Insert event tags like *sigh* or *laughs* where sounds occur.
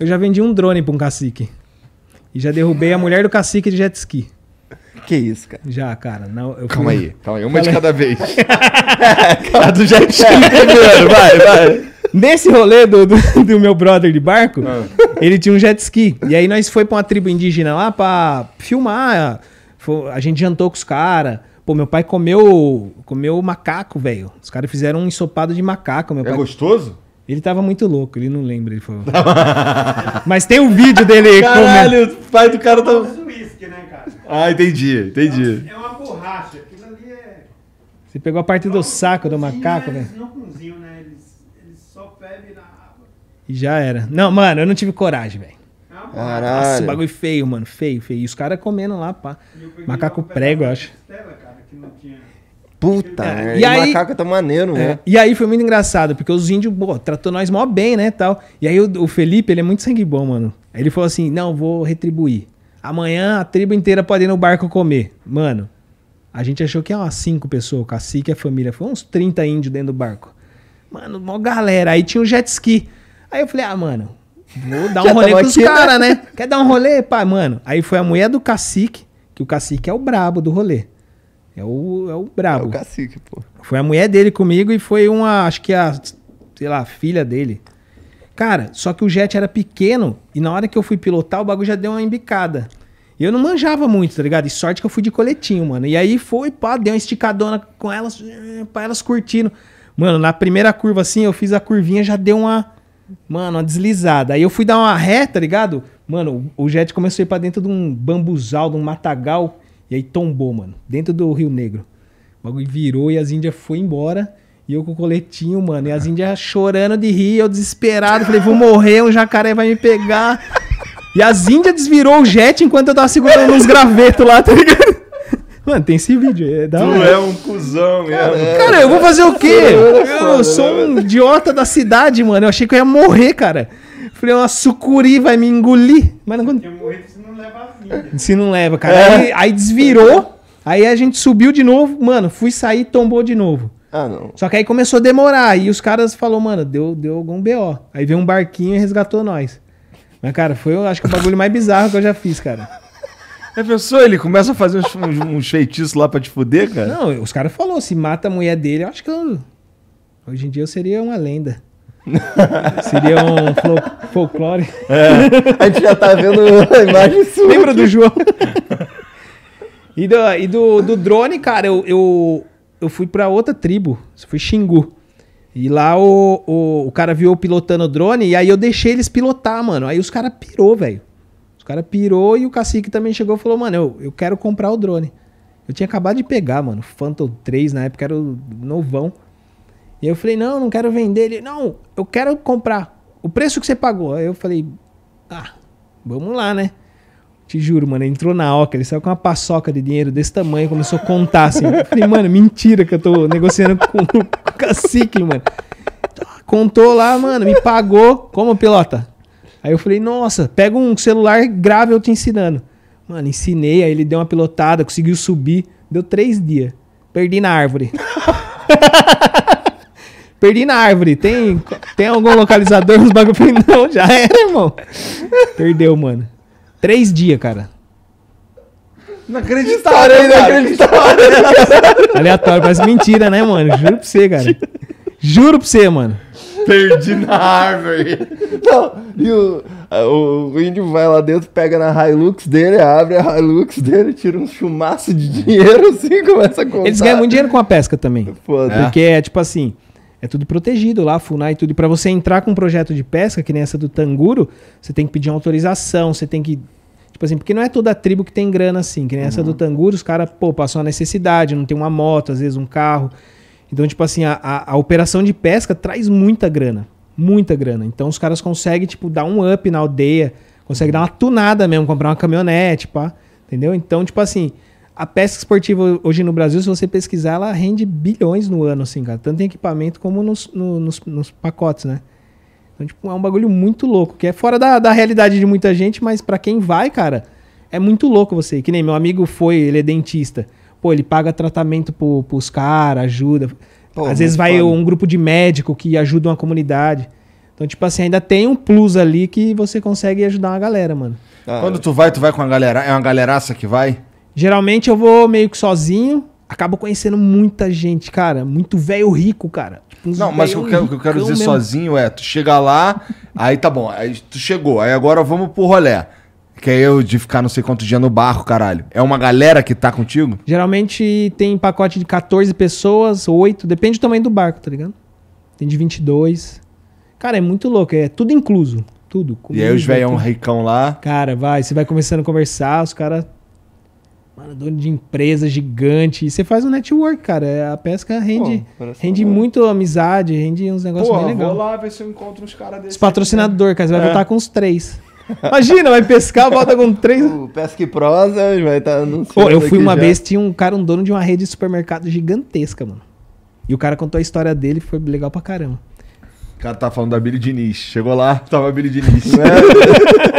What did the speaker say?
Eu já vendi um drone pra um cacique. E já derrubei a mulher do cacique de jet ski. Que isso, cara? Já, cara. Não, eu calma fui... aí, calma aí. *laughs* Uma calma de cada vez. *laughs* É, a do jet ski primeiro, é, vai, vai. Nesse rolê do, do, do, meu brother de barco, ah. ele tinha um jet ski. E aí nós foi pra uma tribo indígena lá pra filmar. A gente jantou com os caras. Pô, meu pai comeu comeu macaco, velho. Os caras fizeram um ensopado de macaco. Meu é pai... gostoso? Ele tava muito louco, ele não lembra, ele falou. *laughs* Mas tem um vídeo dele. Caralho, o pai do cara tá. É né, cara? Ah, entendi, entendi. É uma, é uma borracha, aquilo ali é. Você pegou a parte do saco do macaco, né? velho? Eles não cozinham, né? Eles, eles só bebem na água. E já era. Não, mano, eu não tive coragem, velho. É Caralho. Nossa, bagulho feio, mano. Feio, feio. E os caras comendo lá, pá. Macaco prego, eu acho. Costela, cara, que não tinha. Puta, é. e, aí, macaco tá maneiro, é, né? E aí foi muito engraçado, porque os índios, pô, tratou nós mó bem, né, tal. E aí o, o Felipe, ele é muito sangue bom, mano. Aí ele falou assim, não, vou retribuir. Amanhã a tribo inteira pode ir no barco comer. Mano, a gente achou que é umas cinco pessoas, o cacique, a família. Foi uns 30 índios dentro do barco. Mano, mó galera. Aí tinha um jet ski. Aí eu falei, ah, mano, vou dar *laughs* um rolê com os né? caras, né? Quer dar um rolê? Pá, mano. Aí foi a mulher do cacique, que o cacique é o brabo do rolê. É o, é o brabo. É o cacique, pô. Foi a mulher dele comigo e foi uma, acho que a, sei lá, filha dele. Cara, só que o jet era pequeno e na hora que eu fui pilotar, o bagulho já deu uma embicada. E eu não manjava muito, tá ligado? E sorte que eu fui de coletinho, mano. E aí foi, pá, deu uma esticadona com elas, pá, elas curtindo. Mano, na primeira curva assim, eu fiz a curvinha, já deu uma. Mano, uma deslizada. Aí eu fui dar uma reta, tá ligado? Mano, o jet começou a ir pra dentro de um bambuzal, de um matagal. E aí tombou, mano, dentro do Rio Negro. O bagulho virou e as índias foi embora. E eu com o coletinho, mano. E as índias chorando de rir, eu desesperado. Falei, vou morrer, um jacaré vai me pegar. E as índias desvirou o jet enquanto eu tava segurando uns gravetos lá, tá ligado? *laughs* Mano, tem esse vídeo. É tu é um cuzão mesmo. Cara, é. cara, eu vou fazer o quê? Eu sou um idiota da cidade, mano. Eu achei que eu ia morrer, cara falei, uma sucuri vai me engolir. Mas não... Eu morrer, se não leva a vida. Se não leva, cara. É. Aí, aí, desvirou, aí a gente subiu de novo, mano, fui sair tombou de novo. Ah, não. Só que aí começou a demorar, e os caras falaram, mano, deu, deu algum BO. Aí veio um barquinho e resgatou nós. Mas, cara, foi, eu acho que o bagulho mais bizarro que eu já fiz, cara. É, pessoal, ele começa a fazer um feitiço lá pra te fuder, cara? Não, os caras falaram, se mata a mulher dele, eu acho que eu... Hoje em dia eu seria uma lenda. *laughs* Seria um fol folclore. É, a gente já tá vendo a imagem sua. Lembra aqui. do João? *laughs* E do, e do, do drone, cara, eu, eu, eu fui pra outra tribo. Fui Xingu. E lá o, o, o cara viu eu pilotando o drone e aí eu deixei eles pilotar, mano. Aí os caras pirou, velho. Os caras pirou e o cacique também chegou e falou, mano, eu, eu quero comprar o drone. Eu tinha acabado de pegar, mano. Phantom 3 na época era o novão. E eu falei, não, não quero vender. Ele, não, eu quero comprar. O preço que você pagou. Aí eu falei, ah, vamos lá, né? Te juro, mano, ele entrou na oca, ele saiu com uma paçoca de dinheiro desse tamanho, começou a contar assim. Eu falei, mano, mentira que eu tô negociando com o cacique, mano. Contou lá, mano, me pagou. Como, pilota? Aí eu falei, nossa, pega um celular grave eu te ensinando. Mano, ensinei, aí ele deu uma pilotada, conseguiu subir. Deu três dias. Perdi na árvore. *laughs* Perdi na árvore. Tem, tem algum localizador nos bagulho? Não, já era, irmão. Perdeu, mano. Três dias, cara. Não acreditaram, não acreditaram. *laughs* Aleatório, parece mentira, né, mano? Juro pra você, cara. Juro pra você, mano. Perdi na árvore. Não, e o, o índio vai lá dentro, pega na Hilux dele, abre a Hilux dele, tira um chumaço de dinheiro assim, começa a comprar. Eles ganham muito dinheiro com a pesca também. Foda. Porque é tipo assim, é tudo protegido lá, FUNAI tudo. E para você entrar com um projeto de pesca, que nem essa do Tanguro, você tem que pedir uma autorização, você tem que. Tipo assim, porque não é toda a tribo que tem grana assim, que nem uhum. essa do uhum. Tanguro, os caras, pô, passam a necessidade, não tem uma moto, às vezes um carro. Então, tipo assim, a, a, a operação de pesca traz muita grana. Muita grana. Então os caras conseguem, tipo, dar um up na aldeia, conseguem uhum. dar uma tunada mesmo, comprar uma caminhonete, pá. Entendeu? Então, tipo assim, a pesca esportiva hoje no Brasil, se você pesquisar, ela rende bilhões no ano, assim, cara. Tanto em equipamento como nos, no, nos, nos pacotes, né? Então, tipo, é um bagulho muito louco, que é fora da, da realidade de muita gente, mas para quem vai, cara, é muito louco você. Que nem meu amigo foi, ele é dentista. Pô, ele paga tratamento pro, pros caras, ajuda. Pô, Às vezes vai foda. um grupo de médico que ajuda uma comunidade. Então, tipo assim, ainda tem um plus ali que você consegue ajudar uma galera, mano. Ah, Quando é. tu vai, tu vai com a galera. É uma galeraça que vai? Geralmente eu vou meio que sozinho, acabo conhecendo muita gente, cara. Muito velho rico, cara. Tipo, uns não, mas o que, eu quero dizer mesmo. sozinho é, tu chega lá, aí tá bom, aí tu chegou, aí agora vamos pro rolé. Que é eu de ficar não sei quanto dia no barco, caralho. É uma galera que tá contigo? Geralmente tem pacote de 14 pessoas, 8, depende do tamanho do barco, tá ligado? Tem de 22. Cara, é muito louco, é tudo incluso. Tudo. e aí os velhão ricão lá. Cara, vai, você vai começando a conversar, os caras Mano, dono de empresa gigante. E você faz um network, cara. É, a pesca rende, Pô, rende muito amizade, rende uns negócios bem legais. vou lá ver se eu encontro uns caras desses. Os patrocinador, aqui, né? cara. Você vai é. voltar com os três. Imagina, vai pescar, volta com três. O pesca e prosa, vai estar tá Pô, eu fui uma já. vez, tinha um cara, um dono de uma rede de supermercado gigantesca, mano. E o cara contou a história dele, foi legal pra caramba. O cara tá falando da Billy Diniz. Chegou lá, tava a Billy Diniz. Né? *laughs*